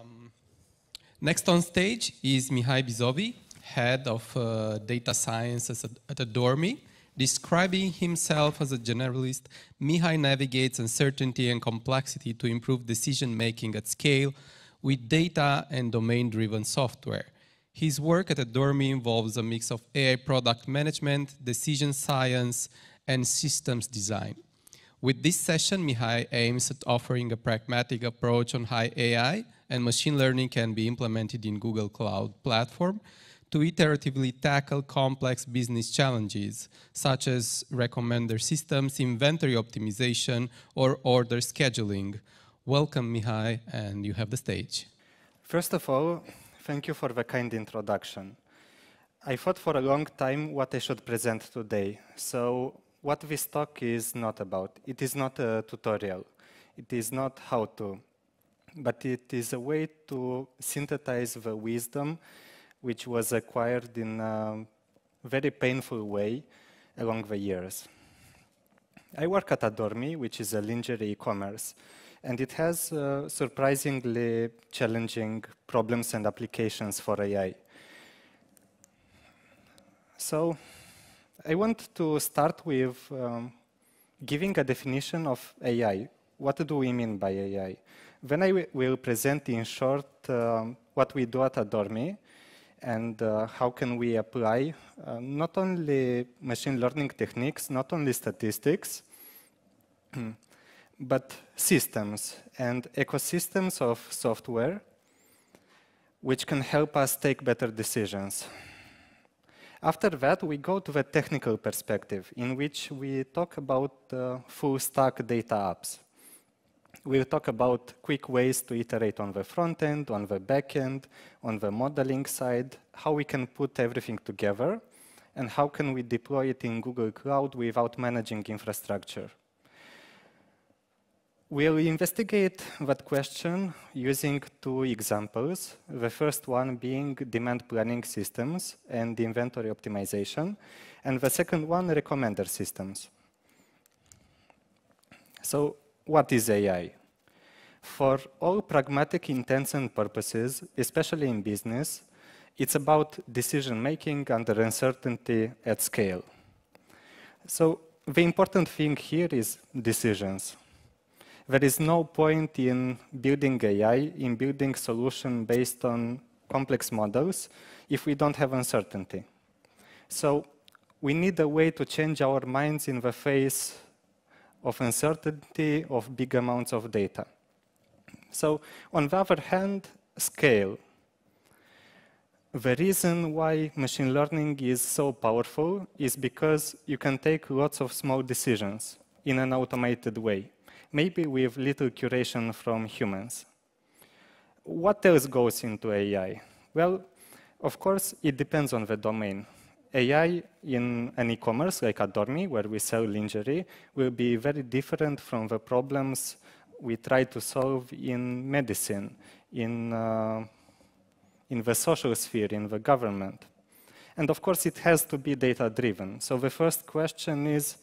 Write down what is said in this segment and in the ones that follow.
Um, next on stage is Mihai Bizovi, head of uh, data science at, at Adormi. Describing himself as a generalist, Mihai navigates uncertainty and complexity to improve decision-making at scale with data and domain-driven software. His work at Adormi involves a mix of AI product management, decision science, and systems design. With this session, Mihai aims at offering a pragmatic approach on high AI and machine learning can be implemented in Google Cloud Platform to iteratively tackle complex business challenges, such as recommender systems, inventory optimization, or order scheduling. Welcome, Mihai, and you have the stage. First of all, thank you for the kind introduction. I thought for a long time what I should present today. So what this talk is not about. It is not a tutorial. It is not how to but it is a way to synthesize the wisdom which was acquired in a very painful way along the years. I work at Adormi, which is a lingerie e-commerce, and it has uh, surprisingly challenging problems and applications for AI. So I want to start with um, giving a definition of AI. What do we mean by AI? Then I will present in short um, what we do at Adormi and uh, how can we apply uh, not only machine learning techniques, not only statistics, but systems and ecosystems of software which can help us take better decisions. After that, we go to the technical perspective in which we talk about uh, full stack data apps we'll talk about quick ways to iterate on the front end, on the back end, on the modeling side, how we can put everything together, and how can we deploy it in Google Cloud without managing infrastructure. We'll investigate that question using two examples, the first one being demand planning systems and inventory optimization, and the second one recommender systems. So what is AI? For all pragmatic intents and purposes, especially in business, it's about decision making under uncertainty at scale. So the important thing here is decisions. There is no point in building AI, in building solution based on complex models, if we don't have uncertainty. So we need a way to change our minds in the face of uncertainty of big amounts of data. So on the other hand, scale. The reason why machine learning is so powerful is because you can take lots of small decisions in an automated way, maybe with little curation from humans. What else goes into AI? Well, of course, it depends on the domain. AI in an e-commerce like Adorni, where we sell lingerie, will be very different from the problems we try to solve in medicine, in, uh, in the social sphere, in the government. And of course, it has to be data-driven. So the first question is,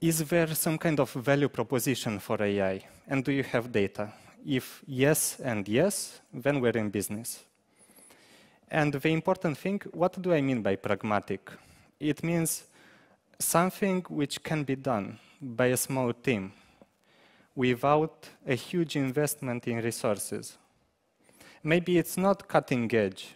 is there some kind of value proposition for AI? And do you have data? If yes and yes, then we're in business. And the important thing, what do I mean by pragmatic? It means something which can be done by a small team without a huge investment in resources. Maybe it's not cutting edge.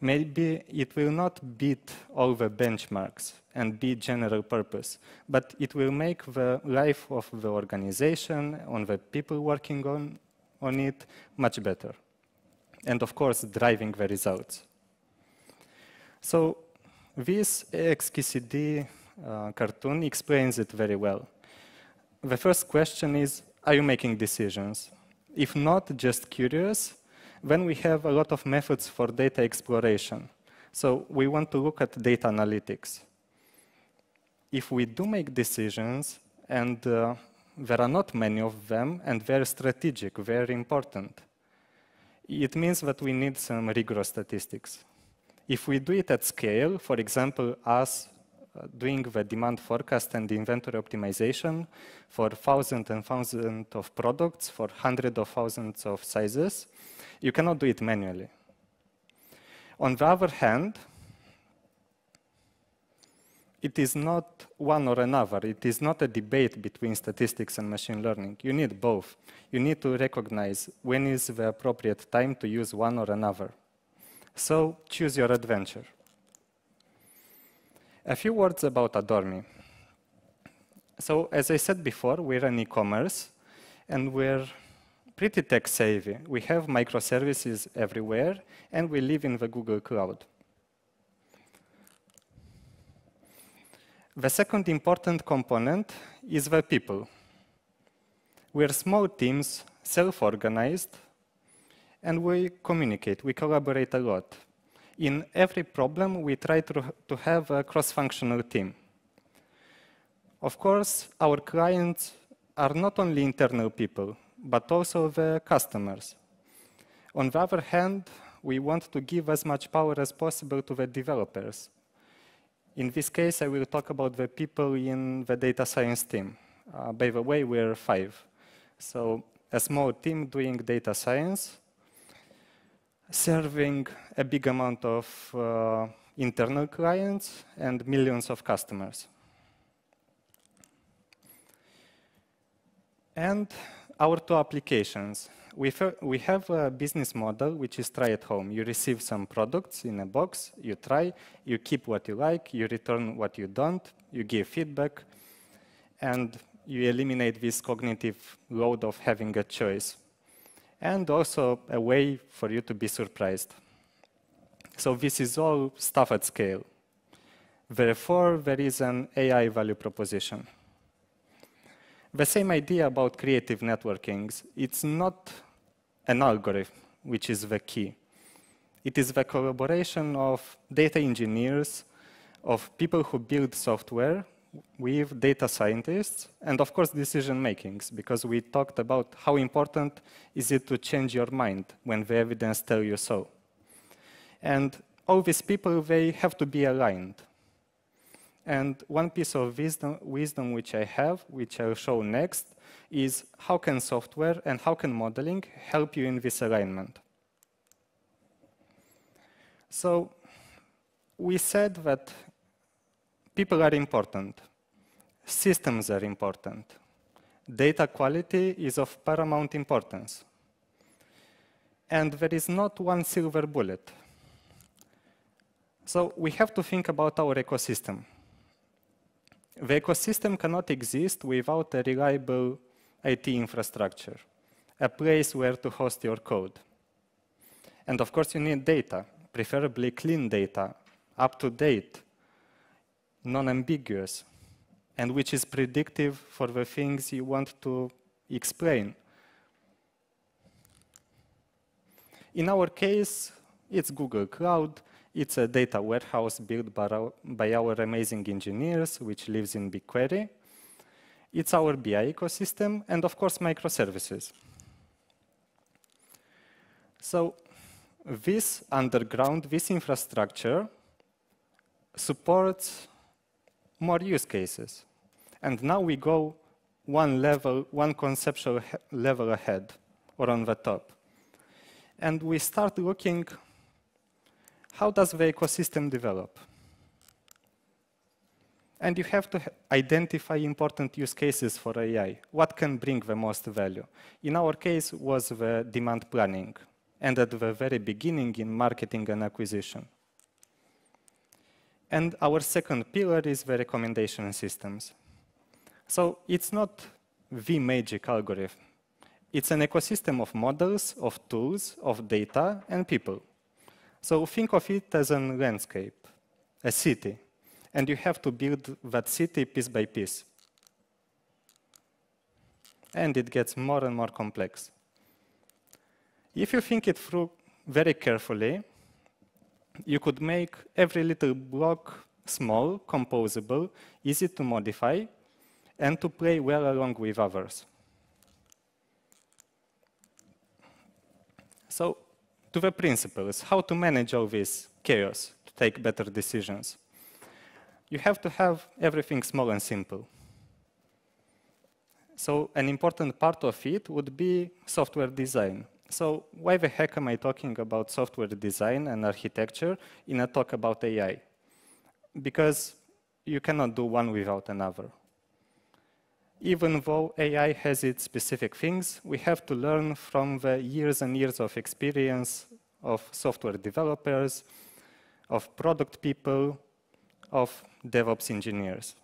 Maybe it will not beat all the benchmarks and be general purpose, but it will make the life of the organization, on the people working on, on it, much better and of course driving the results. So this XKCD uh, cartoon explains it very well. The first question is, are you making decisions? If not just curious, then we have a lot of methods for data exploration. So we want to look at data analytics. If we do make decisions, and uh, there are not many of them, and they're strategic, very important, it means that we need some rigorous statistics. If we do it at scale, for example, us uh, doing the demand forecast and the inventory optimization for thousands and thousands of products, for hundreds of thousands of sizes, you cannot do it manually. On the other hand, it is not one or another. It is not a debate between statistics and machine learning. You need both. You need to recognize when is the appropriate time to use one or another. So choose your adventure. A few words about Adormi. So as I said before, we're an e-commerce, and we're pretty tech savvy. We have microservices everywhere, and we live in the Google Cloud. The second important component is the people. We are small teams, self-organized, and we communicate, we collaborate a lot. In every problem, we try to, to have a cross-functional team. Of course, our clients are not only internal people, but also the customers. On the other hand, we want to give as much power as possible to the developers, in this case, I will talk about the people in the data science team. Uh, by the way, we're five. So a small team doing data science, serving a big amount of uh, internal clients and millions of customers. And our two applications we, have a business model which is try at home. You receive some products in a box, you try, you keep what you like, you return what you don't, you give feedback, and you eliminate this cognitive load of having a choice. And also a way for you to be surprised. So this is all stuff at scale. Therefore, there is an AI value proposition the same idea about creative networkings. It's not an algorithm, which is the key. It is the collaboration of data engineers, of people who build software with data scientists, and of course decision makings, because we talked about how important is it to change your mind when the evidence tells you so. And all these people, they have to be aligned. And one piece of wisdom, wisdom which I have, which I'll show next, is how can software and how can modeling help you in this alignment? So we said that people are important, systems are important, data quality is of paramount importance. And there is not one silver bullet. So we have to think about our ecosystem the ecosystem cannot exist without a reliable IT infrastructure, a place where to host your code. And of course, you need data, preferably clean data, up to date, non-ambiguous, and which is predictive for the things you want to explain. In our case, it's Google Cloud, it's a data warehouse built by our, by our amazing engineers, which lives in BigQuery. It's our BI ecosystem, and of course, microservices. So this underground, this infrastructure supports more use cases. And now we go one level, one conceptual level ahead or on the top. And we start looking how does the ecosystem develop? And you have to identify important use cases for AI. What can bring the most value? In our case was the demand planning, and at the very beginning in marketing and acquisition. And our second pillar is the recommendation systems. So it's not the magic algorithm. It's an ecosystem of models, of tools, of data, and people. So think of it as a landscape, a city, and you have to build that city piece by piece. And it gets more and more complex. If you think it through very carefully, you could make every little block small, composable, easy to modify, and to play well along with others. So to the principles, how to manage all this chaos to take better decisions. You have to have everything small and simple. So an important part of it would be software design. So why the heck am I talking about software design and architecture in a talk about AI? Because you cannot do one without another even though AI has its specific things, we have to learn from the years and years of experience of software developers, of product people, of DevOps engineers.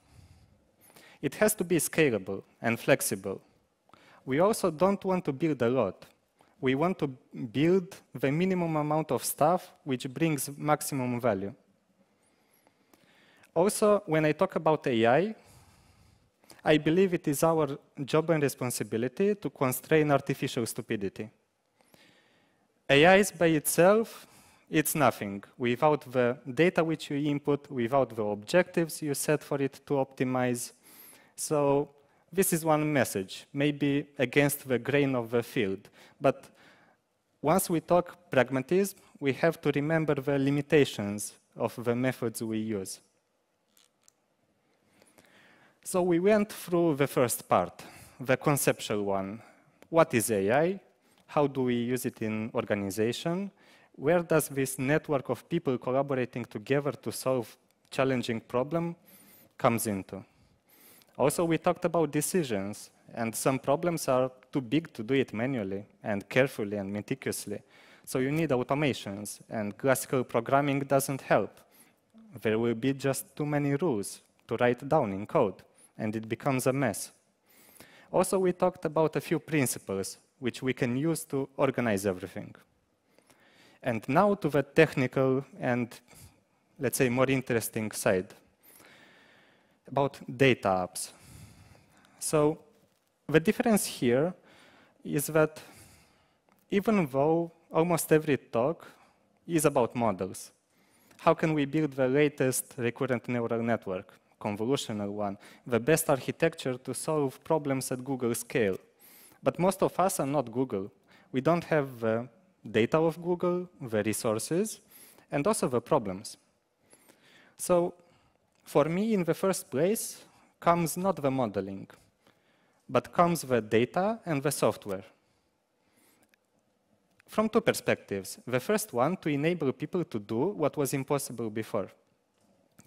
It has to be scalable and flexible. We also don't want to build a lot. We want to build the minimum amount of stuff which brings maximum value. Also, when I talk about AI, I believe it is our job and responsibility to constrain artificial stupidity. AI is by itself, it's nothing. Without the data which you input, without the objectives you set for it to optimize. So this is one message, maybe against the grain of the field. But once we talk pragmatism, we have to remember the limitations of the methods we use. So we went through the first part, the conceptual one. What is AI? How do we use it in organization? Where does this network of people collaborating together to solve challenging problem comes into? Also, we talked about decisions, and some problems are too big to do it manually and carefully and meticulously. So you need automations, and classical programming doesn't help. There will be just too many rules to write down in code and it becomes a mess. Also, we talked about a few principles which we can use to organize everything. And now to the technical and, let's say, more interesting side about data apps. So the difference here is that even though almost every talk is about models, how can we build the latest recurrent neural network convolutional one, the best architecture to solve problems at Google scale. But most of us are not Google. We don't have the data of Google, the resources, and also the problems. So for me, in the first place, comes not the modeling, but comes the data and the software. From two perspectives. The first one, to enable people to do what was impossible before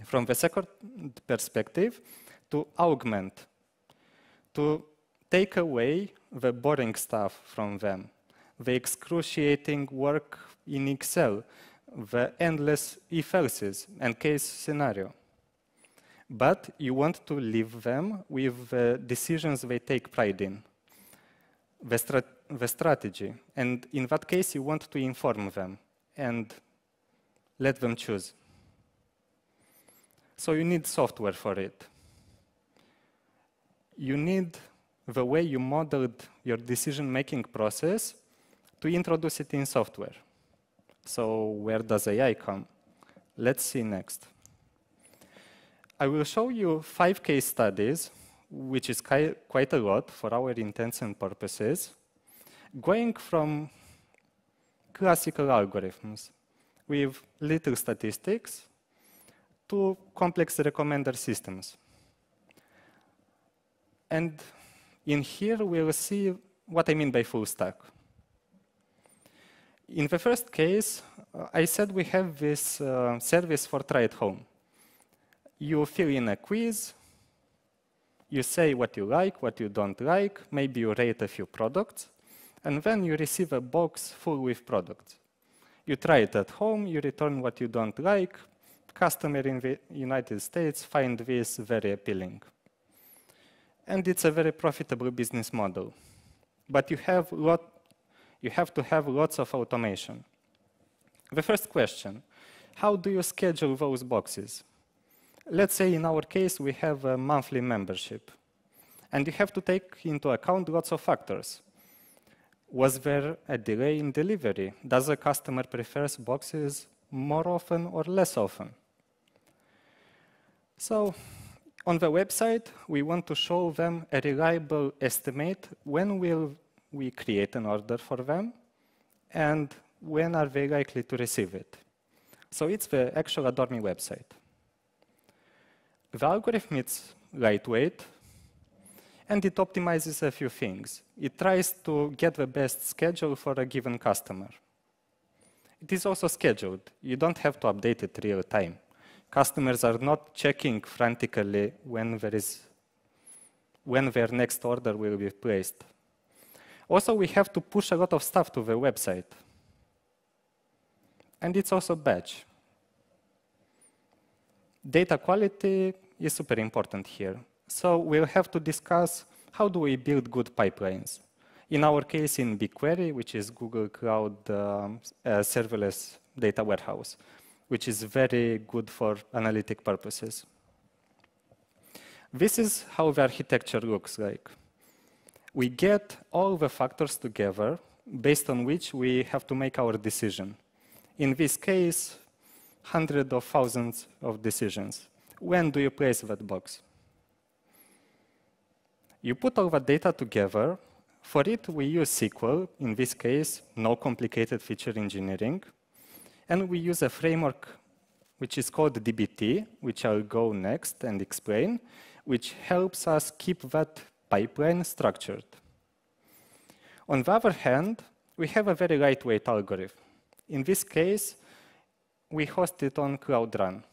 from the second perspective to augment, to take away the boring stuff from them, the excruciating work in Excel, the endless if-else's and case scenario. But you want to leave them with the decisions they take pride in, the, the strategy. And in that case, you want to inform them and let them choose. So you need software for it. You need the way you modeled your decision-making process to introduce it in software. So where does AI come? Let's see next. I will show you five case studies, which is quite a lot for our intents and purposes, going from classical algorithms with little statistics Two complex recommender systems. And in here, we will see what I mean by full stack. In the first case, uh, I said we have this uh, service for try at home. You fill in a quiz, you say what you like, what you don't like, maybe you rate a few products, and then you receive a box full with products. You try it at home, you return what you don't like, customer in the United States find this very appealing. And it's a very profitable business model. But you have, lot, you have to have lots of automation. The first question, how do you schedule those boxes? Let's say in our case we have a monthly membership. And you have to take into account lots of factors. Was there a delay in delivery? Does a customer prefers boxes more often or less often? So on the website, we want to show them a reliable estimate when will we create an order for them and when are they likely to receive it. So it's the actual Adormi website. The algorithm is lightweight, and it optimizes a few things. It tries to get the best schedule for a given customer. It is also scheduled. You don't have to update it real time customers are not checking frantically when, there is, when their next order will be placed. Also, we have to push a lot of stuff to the website. And it's also batch. Data quality is super important here. So we'll have to discuss how do we build good pipelines. In our case, in BigQuery, which is Google Cloud uh, uh, serverless data warehouse which is very good for analytic purposes. This is how the architecture looks like. We get all the factors together based on which we have to make our decision. In this case, hundreds of thousands of decisions. When do you place that box? You put all the data together. For it, we use SQL. In this case, no complicated feature engineering. And we use a framework which is called dbt, which I'll go next and explain, which helps us keep that pipeline structured. On the other hand, we have a very lightweight algorithm. In this case, we host it on Cloud Run.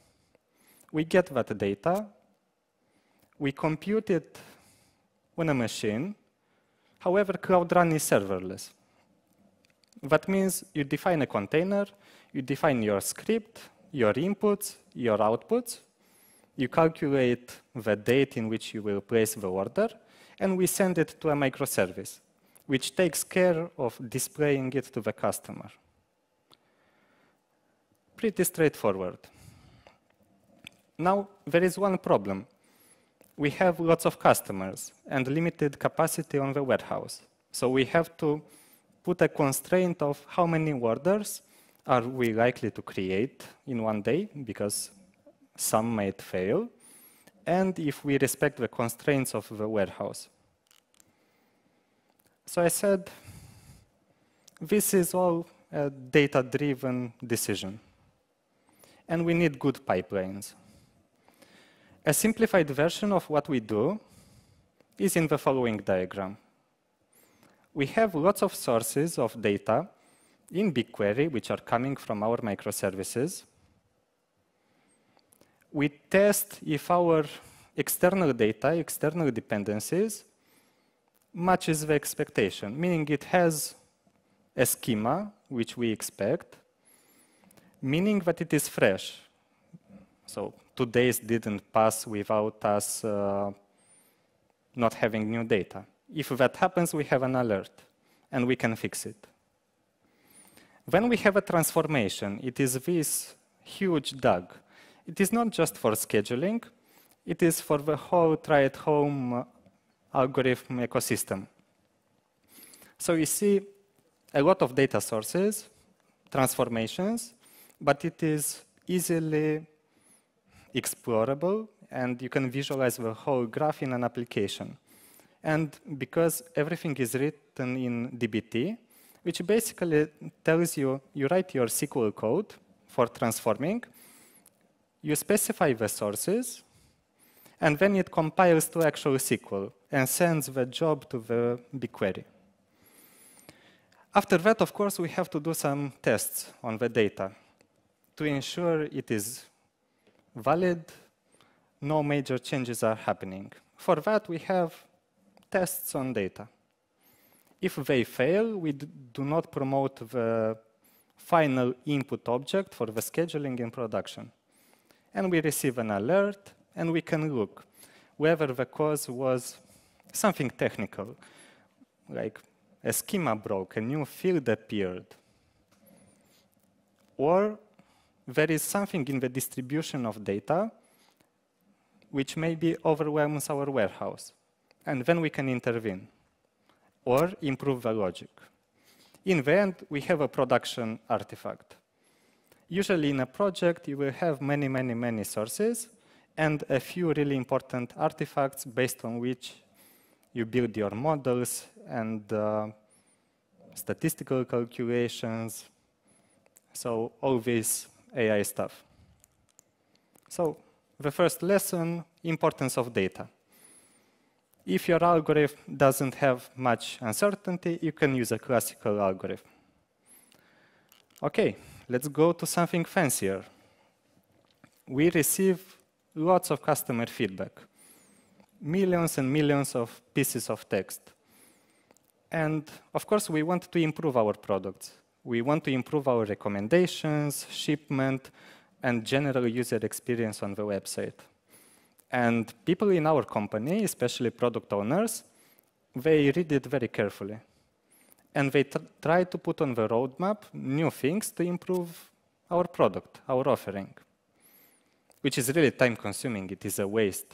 We get that data, we compute it on a machine. However, Cloud Run is serverless. That means you define a container, you define your script, your inputs, your outputs. You calculate the date in which you will place the order, and we send it to a microservice, which takes care of displaying it to the customer. Pretty straightforward. Now, there is one problem. We have lots of customers and limited capacity on the warehouse. So we have to put a constraint of how many orders are we likely to create in one day because some might fail, and if we respect the constraints of the warehouse. So I said, this is all a data-driven decision. And we need good pipelines. A simplified version of what we do is in the following diagram. We have lots of sources of data in BigQuery, which are coming from our microservices. We test if our external data, external dependencies, matches the expectation, meaning it has a schema which we expect, meaning that it is fresh. So two days didn't pass without us uh, not having new data. If that happens, we have an alert, and we can fix it. When we have a transformation, it is this huge DAG. It is not just for scheduling, it is for the whole try at home uh, algorithm ecosystem. So you see a lot of data sources, transformations, but it is easily explorable and you can visualize the whole graph in an application. And because everything is written in DBT, which basically tells you, you write your SQL code for transforming, you specify the sources, and then it compiles to actual SQL and sends the job to the BigQuery. After that, of course, we have to do some tests on the data to ensure it is valid, no major changes are happening. For that, we have tests on data. If they fail, we do not promote the final input object for the scheduling in production. And we receive an alert, and we can look whether the cause was something technical, like a schema broke, a new field appeared, or there is something in the distribution of data which maybe overwhelms our warehouse, and then we can intervene or improve the logic. In the end, we have a production artifact. Usually in a project, you will have many, many, many sources and a few really important artifacts based on which you build your models and uh, statistical calculations. So all this AI stuff. So the first lesson, importance of data. If your algorithm doesn't have much uncertainty, you can use a classical algorithm. Okay, let's go to something fancier. We receive lots of customer feedback, millions and millions of pieces of text. And of course, we want to improve our products. We want to improve our recommendations, shipment, and general user experience on the website. And people in our company, especially product owners, they read it very carefully. And they try to put on the roadmap new things to improve our product, our offering, which is really time consuming. It is a waste.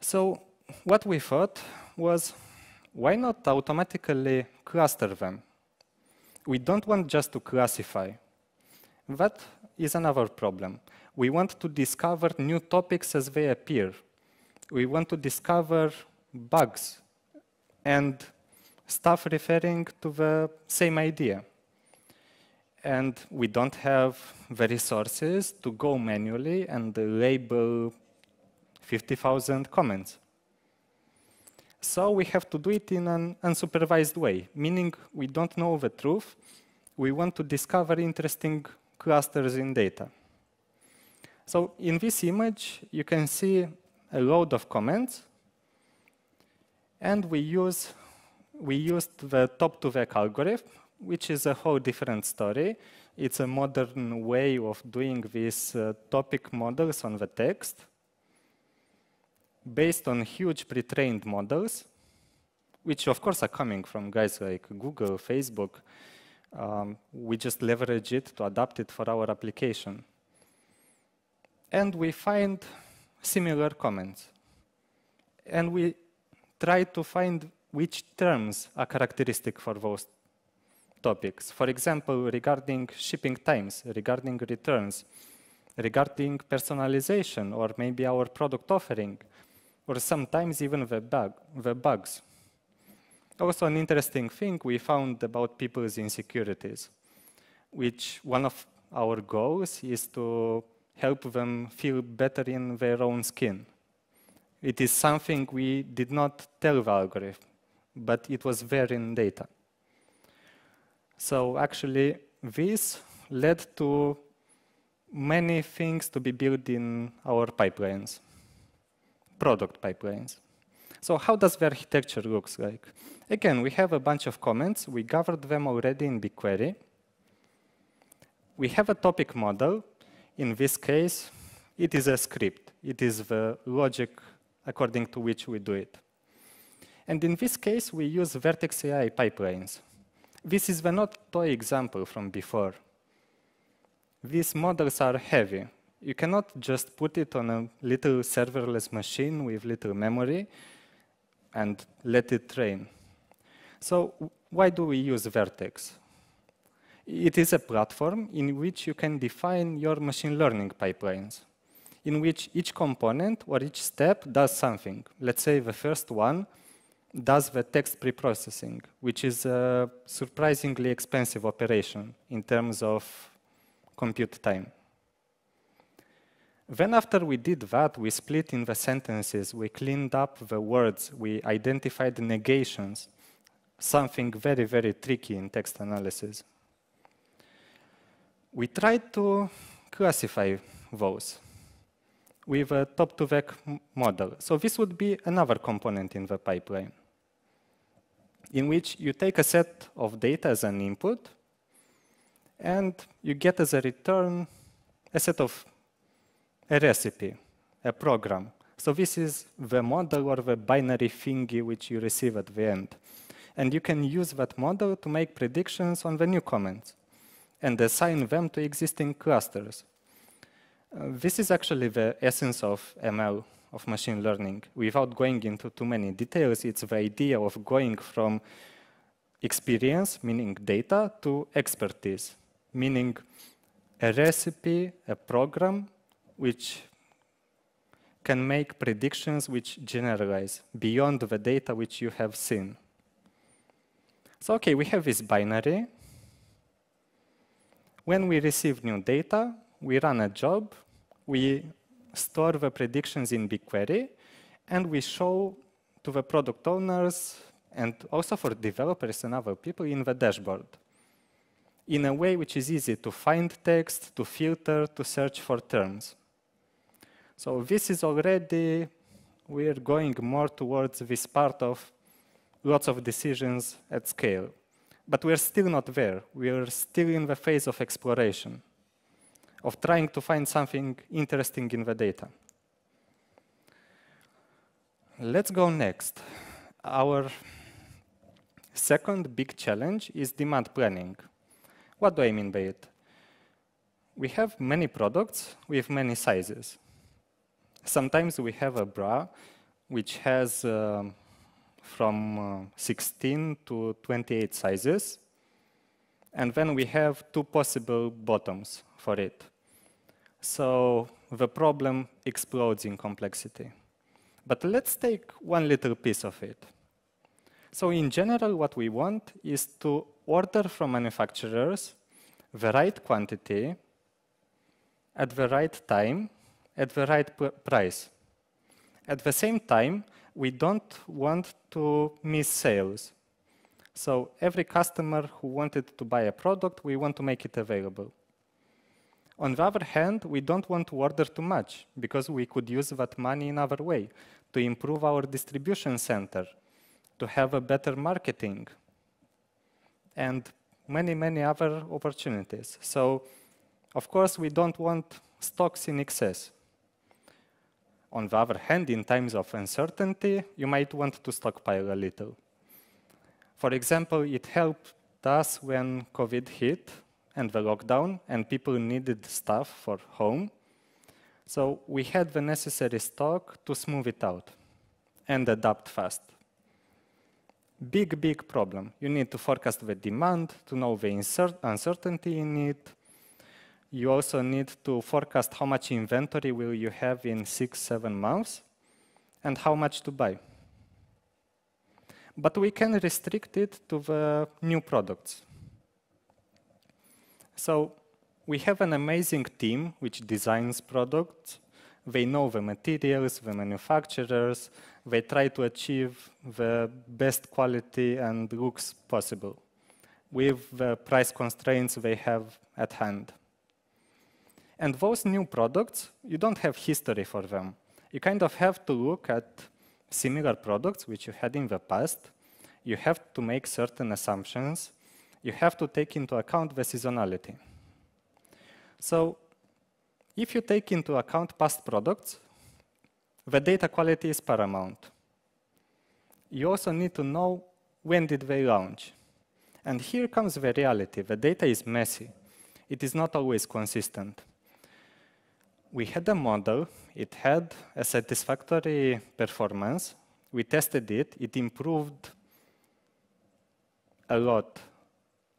So what we thought was, why not automatically cluster them? We don't want just to classify. That is another problem. We want to discover new topics as they appear. We want to discover bugs and stuff referring to the same idea. And we don't have the resources to go manually and label 50,000 comments. So we have to do it in an unsupervised way, meaning we don't know the truth. We want to discover interesting clusters in data. So in this image, you can see a load of comments, and we use we used the top-to-vec algorithm, which is a whole different story. It's a modern way of doing these uh, topic models on the text based on huge pre-trained models, which of course are coming from guys like Google, Facebook. Um, we just leverage it to adapt it for our application and we find similar comments. And we try to find which terms are characteristic for those topics. For example, regarding shipping times, regarding returns, regarding personalization, or maybe our product offering, or sometimes even the, bug, the bugs. Also, an interesting thing we found about people's insecurities, which one of our goals is to help them feel better in their own skin. It is something we did not tell the algorithm, but it was there in data. So actually, this led to many things to be built in our pipelines, product pipelines. So how does the architecture looks like? Again, we have a bunch of comments. We gathered them already in BigQuery. We have a topic model in this case, it is a script. It is the logic according to which we do it. And in this case, we use Vertex AI pipelines. This is the not toy example from before. These models are heavy. You cannot just put it on a little serverless machine with little memory and let it train. So why do we use Vertex? It is a platform in which you can define your machine learning pipelines, in which each component or each step does something. Let's say the first one does the text preprocessing, which is a surprisingly expensive operation in terms of compute time. Then after we did that, we split in the sentences, we cleaned up the words, we identified negations, something very, very tricky in text analysis we try to classify those with a top-to-vec model. So this would be another component in the pipeline in which you take a set of data as an input and you get as a return a set of a recipe, a program. So this is the model or the binary thingy which you receive at the end. And you can use that model to make predictions on the new comments and assign them to existing clusters. Uh, this is actually the essence of ML, of machine learning. Without going into too many details, it's the idea of going from experience, meaning data, to expertise, meaning a recipe, a program, which can make predictions which generalize beyond the data which you have seen. So okay, we have this binary, when we receive new data, we run a job, we store the predictions in BigQuery, and we show to the product owners and also for developers and other people in the dashboard in a way which is easy to find text, to filter, to search for terms. So this is already, we are going more towards this part of lots of decisions at scale but we're still not there. We are still in the phase of exploration, of trying to find something interesting in the data. Let's go next. Our second big challenge is demand planning. What do I mean by it? We have many products with many sizes. Sometimes we have a bra which has um, from uh, 16 to 28 sizes. And then we have two possible bottoms for it. So the problem explodes in complexity. But let's take one little piece of it. So in general, what we want is to order from manufacturers the right quantity at the right time at the right price. At the same time, we don't want to miss sales. So every customer who wanted to buy a product, we want to make it available. On the other hand, we don't want to order too much because we could use that money in other way to improve our distribution center, to have a better marketing, and many, many other opportunities. So, of course, we don't want stocks in excess. On the other hand, in times of uncertainty, you might want to stockpile a little. For example, it helped us when COVID hit and the lockdown, and people needed stuff for home. So we had the necessary stock to smooth it out and adapt fast. Big, big problem. You need to forecast the demand, to know the uncertainty in it, you also need to forecast how much inventory will you have in six, seven months and how much to buy. But we can restrict it to the new products. So we have an amazing team which designs products. They know the materials, the manufacturers. They try to achieve the best quality and looks possible with the price constraints they have at hand. And those new products, you don't have history for them. You kind of have to look at similar products which you had in the past. You have to make certain assumptions. You have to take into account the seasonality. So if you take into account past products, the data quality is paramount. You also need to know when did they launch. And here comes the reality. The data is messy. It is not always consistent we had a model. It had a satisfactory performance. We tested it. It improved a lot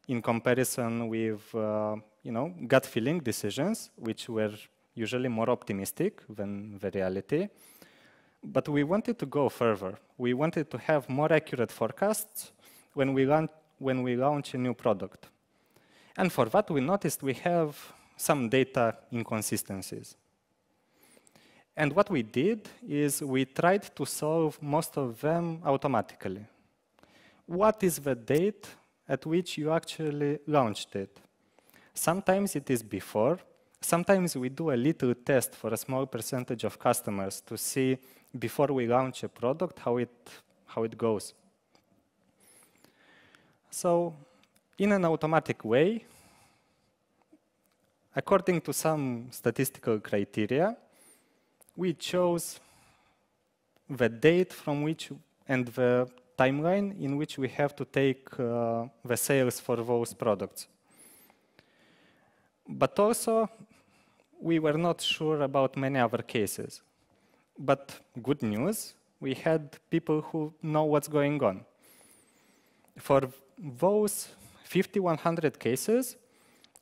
in comparison with uh, you know gut feeling decisions, which were usually more optimistic than the reality. But we wanted to go further. We wanted to have more accurate forecasts when we, when we launch a new product. And for that, we noticed we have some data inconsistencies. And what we did is we tried to solve most of them automatically. What is the date at which you actually launched it? Sometimes it is before. Sometimes we do a little test for a small percentage of customers to see before we launch a product how it, how it goes. So in an automatic way, according to some statistical criteria, we chose the date from which and the timeline in which we have to take uh, the sales for those products. But also, we were not sure about many other cases. But good news, we had people who know what's going on. For those 5,100 cases,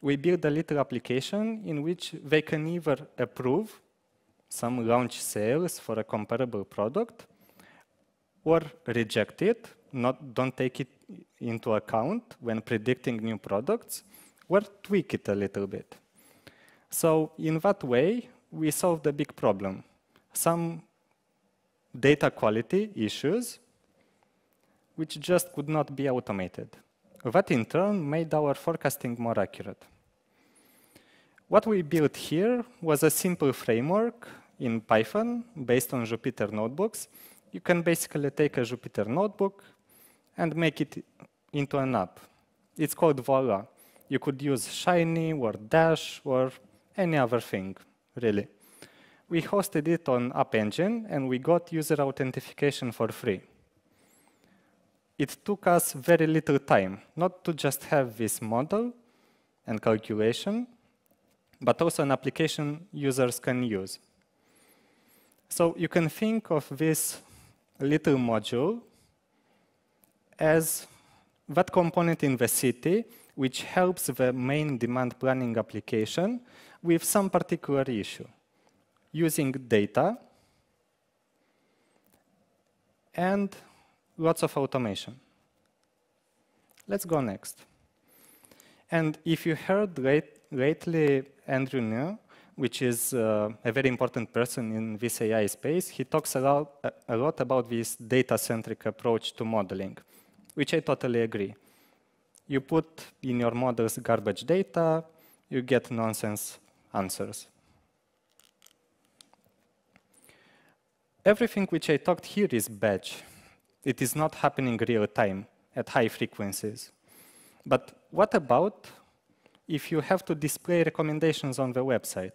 we build a little application in which they can either approve some launch sales for a comparable product or reject it, not, don't take it into account when predicting new products, or tweak it a little bit. So in that way, we solve the big problem. Some data quality issues which just could not be automated. That in turn made our forecasting more accurate. What we built here was a simple framework in Python based on Jupyter notebooks. You can basically take a Jupyter notebook and make it into an app. It's called Voila. You could use Shiny or Dash or any other thing, really. We hosted it on App Engine, and we got user authentication for free. It took us very little time, not to just have this model and calculation, but also an application users can use. So you can think of this little module as that component in the city which helps the main demand planning application with some particular issue, using data and lots of automation. Let's go next. And if you heard late lately Andrew New, which is uh, a very important person in this AI space, he talks a lot, a lot about this data-centric approach to modeling, which I totally agree. You put in your models garbage data, you get nonsense answers. Everything which I talked here is batch. It is not happening real time at high frequencies. But what about if you have to display recommendations on the website.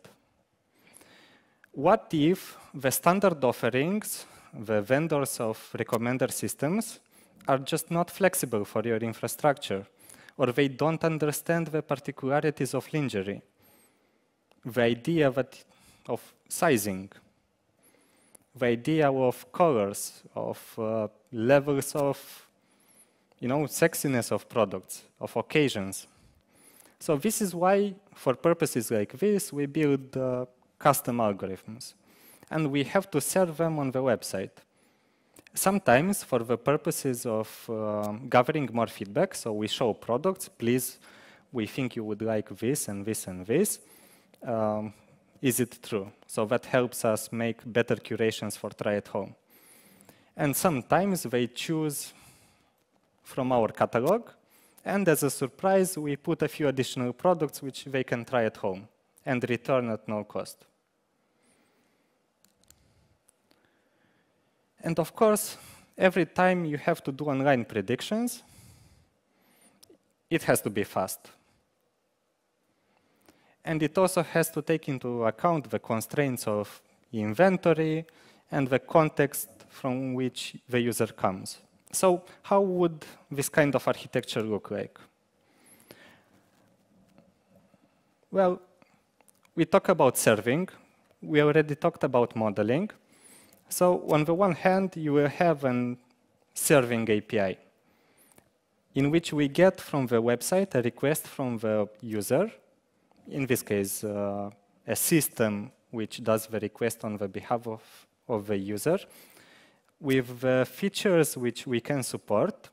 What if the standard offerings, the vendors of recommender systems, are just not flexible for your infrastructure, or they don't understand the particularities of lingerie, the idea that, of sizing, the idea of colors, of uh, levels of, you know, sexiness of products, of occasions. So this is why, for purposes like this, we build uh, custom algorithms. And we have to serve them on the website. Sometimes, for the purposes of uh, gathering more feedback, so we show products, please, we think you would like this and this and this. Um, is it true? So that helps us make better curations for try at home. And sometimes they choose from our catalog and as a surprise, we put a few additional products which they can try at home and return at no cost. And of course, every time you have to do online predictions, it has to be fast. And it also has to take into account the constraints of inventory and the context from which the user comes. So how would this kind of architecture look like? Well, we talk about serving. We already talked about modeling. So on the one hand, you will have a serving API in which we get from the website a request from the user, in this case, uh, a system which does the request on the behalf of, of the user, with the uh, features which we can support,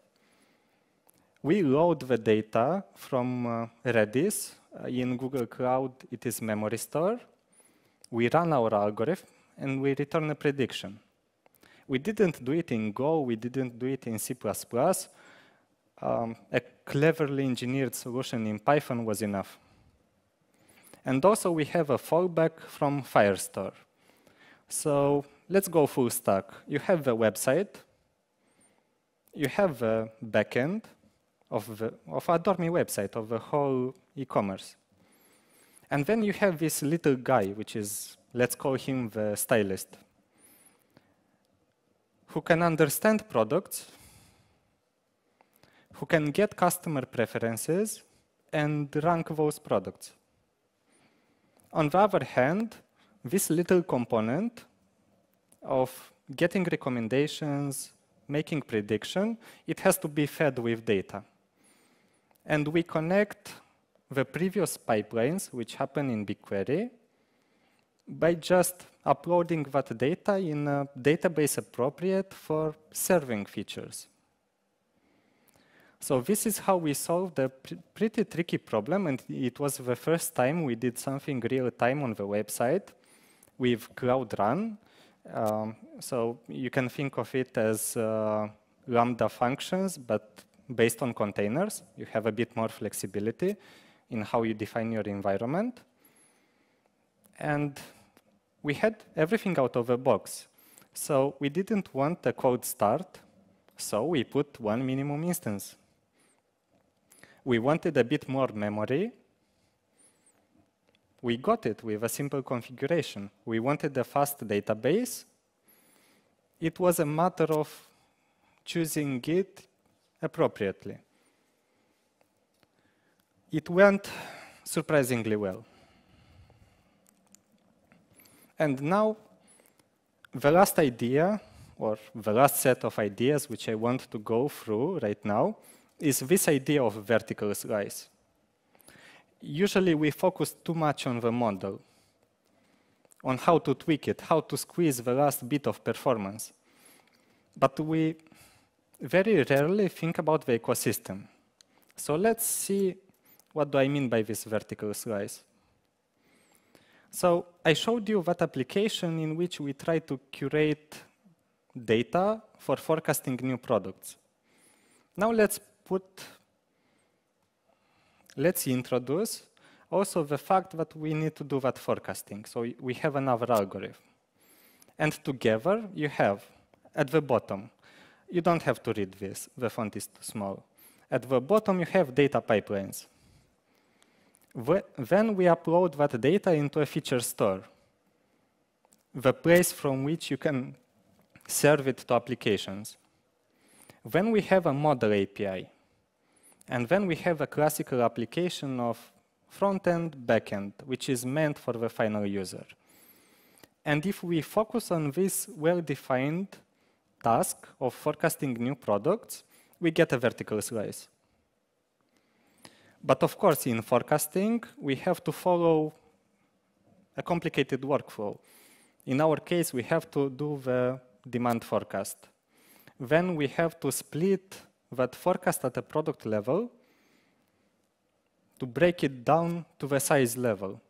we load the data from uh, Redis. Uh, in Google Cloud, it is memory store. We run our algorithm, and we return a prediction. We didn't do it in Go. We didn't do it in C++. Um, a cleverly engineered solution in Python was enough. And also, we have a fallback from Firestore. So let's go full stack. You have a website, you have the backend of the of website of the whole e-commerce, and then you have this little guy, which is let's call him the stylist, who can understand products, who can get customer preferences and rank those products. On the other hand, this little component of getting recommendations, making prediction, it has to be fed with data. And we connect the previous pipelines, which happen in BigQuery, by just uploading that data in a database appropriate for serving features. So this is how we solved a pr pretty tricky problem, and it was the first time we did something real-time on the website with Cloud Run, um, so you can think of it as uh, Lambda functions, but based on containers. You have a bit more flexibility in how you define your environment. And we had everything out of the box. So we didn't want a code start, so we put one minimum instance. We wanted a bit more memory, we got it with a simple configuration. We wanted a fast database. It was a matter of choosing it appropriately. It went surprisingly well. And now, the last idea, or the last set of ideas which I want to go through right now, is this idea of vertical slice usually we focus too much on the model, on how to tweak it, how to squeeze the last bit of performance. But we very rarely think about the ecosystem. So let's see what do I mean by this vertical slice. So I showed you that application in which we try to curate data for forecasting new products. Now let's put let's introduce also the fact that we need to do that forecasting. So we have another algorithm. And together you have, at the bottom, you don't have to read this, the font is too small. At the bottom you have data pipelines. Then we upload that data into a feature store, the place from which you can serve it to applications. Then we have a model API. And then we have a classical application of front-end, back-end, which is meant for the final user. And if we focus on this well-defined task of forecasting new products, we get a vertical slice. But of course, in forecasting, we have to follow a complicated workflow. In our case, we have to do the demand forecast. Then we have to split that forecast at a product level to break it down to the size level.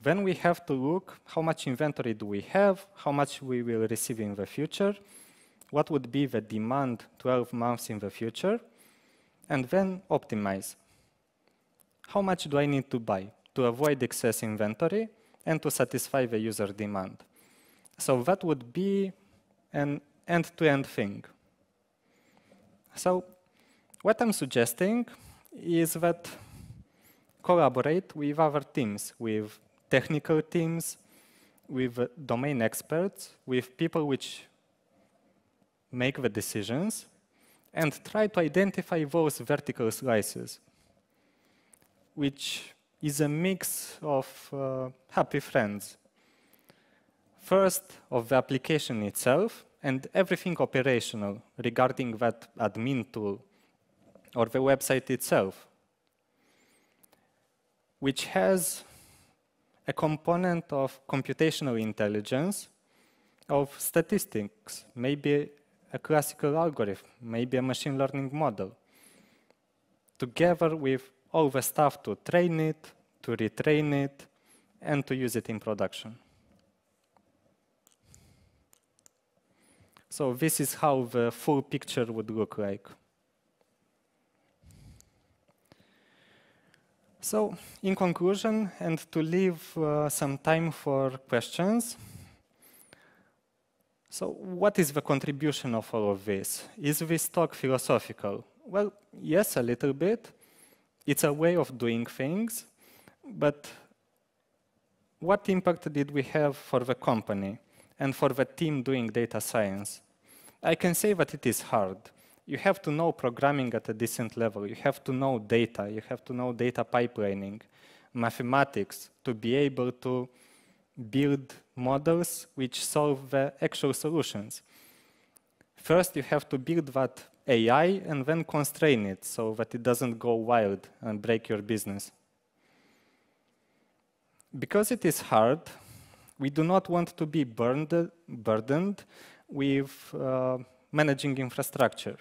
Then we have to look how much inventory do we have, how much we will receive in the future, what would be the demand 12 months in the future, and then optimize. How much do I need to buy to avoid excess inventory and to satisfy the user demand? So that would be an end-to-end -end thing. So what I'm suggesting is that collaborate with other teams, with technical teams, with domain experts, with people which make the decisions, and try to identify those vertical slices, which is a mix of uh, happy friends. First, of the application itself, and everything operational regarding that admin tool or the website itself, which has a component of computational intelligence of statistics, maybe a classical algorithm, maybe a machine learning model, together with all the stuff to train it, to retrain it, and to use it in production. So this is how the full picture would look like. So in conclusion, and to leave uh, some time for questions, so what is the contribution of all of this? Is this talk philosophical? Well, yes, a little bit. It's a way of doing things, but what impact did we have for the company and for the team doing data science? I can say that it is hard. You have to know programming at a decent level. You have to know data. You have to know data pipelining, mathematics, to be able to build models which solve the actual solutions. First, you have to build that AI and then constrain it so that it doesn't go wild and break your business. Because it is hard, we do not want to be burdened with uh, managing infrastructure.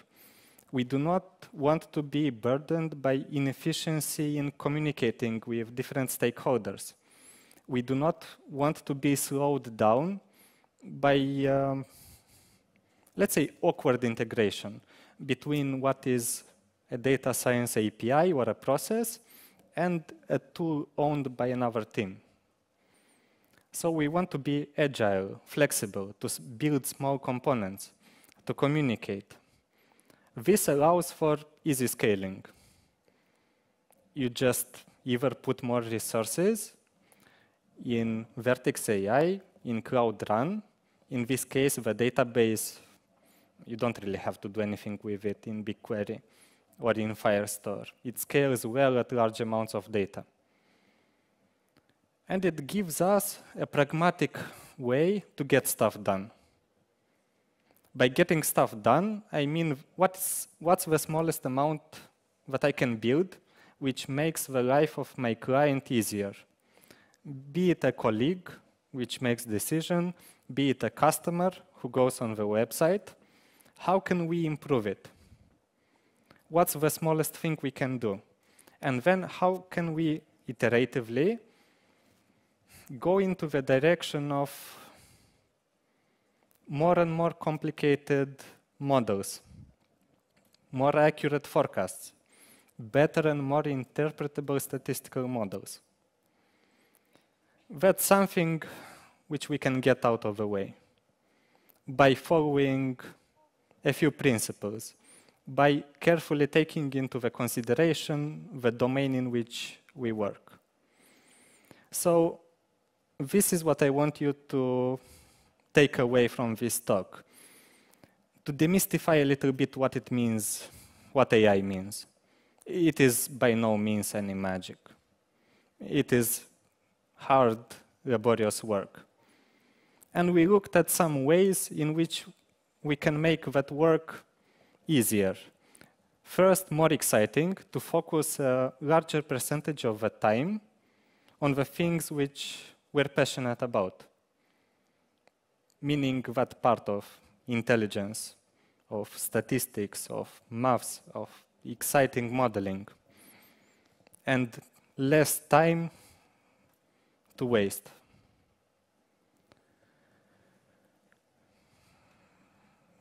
We do not want to be burdened by inefficiency in communicating with different stakeholders. We do not want to be slowed down by, um, let's say, awkward integration between what is a data science API or a process and a tool owned by another team. So we want to be agile, flexible, to build small components, to communicate. This allows for easy scaling. You just either put more resources in Vertex AI, in Cloud Run. In this case, the database, you don't really have to do anything with it in BigQuery or in Firestore. It scales well at large amounts of data and it gives us a pragmatic way to get stuff done. By getting stuff done, I mean what's, what's the smallest amount that I can build which makes the life of my client easier. Be it a colleague, which makes decision, be it a customer who goes on the website, how can we improve it? What's the smallest thing we can do? And then how can we iteratively go into the direction of more and more complicated models, more accurate forecasts, better and more interpretable statistical models. That's something which we can get out of the way by following a few principles, by carefully taking into the consideration the domain in which we work. So this is what I want you to take away from this talk. To demystify a little bit what it means, what AI means. It is by no means any magic. It is hard, laborious work. And we looked at some ways in which we can make that work easier. First, more exciting, to focus a larger percentage of the time on the things which we're passionate about, meaning that part of intelligence, of statistics, of maths, of exciting modeling, and less time to waste.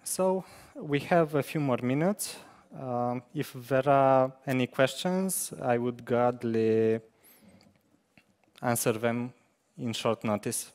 So we have a few more minutes. Um, if there are any questions, I would gladly answer them in short notice.